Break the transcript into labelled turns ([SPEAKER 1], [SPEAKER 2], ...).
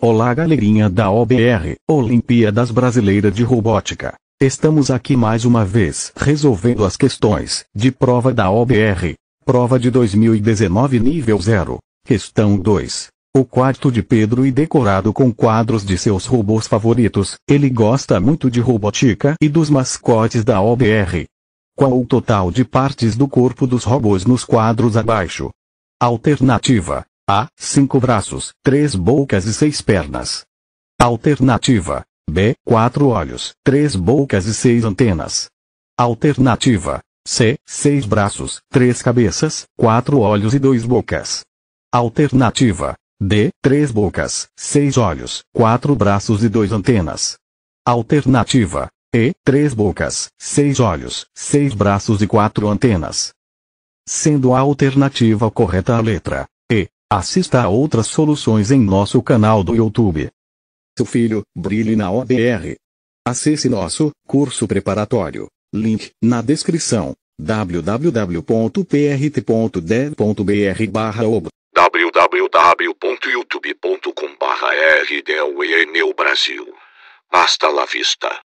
[SPEAKER 1] Olá galerinha da OBR, Olimpíadas Brasileira de Robótica. Estamos aqui mais uma vez resolvendo as questões de prova da OBR. Prova de 2019 nível 0. Questão 2. O quarto de Pedro e decorado com quadros de seus robôs favoritos, ele gosta muito de robótica e dos mascotes da OBR. Qual o total de partes do corpo dos robôs nos quadros abaixo? Alternativa a. Cinco braços, três bocas e seis pernas. Alternativa B. Quatro olhos, três bocas e seis antenas. Alternativa C. Seis braços, três cabeças, quatro olhos e dois bocas. Alternativa D. Três bocas, seis olhos, quatro braços e dois antenas. Alternativa E. Três bocas, seis olhos, seis braços e quatro antenas. Sendo a alternativa correta a letra Assista a outras soluções em nosso canal do YouTube. Seu filho, brilhe na OBR. Acesse nosso curso preparatório. Link na descrição www.prt.dev.br/ob www.youtube.com/rdel Brasil. Basta la vista.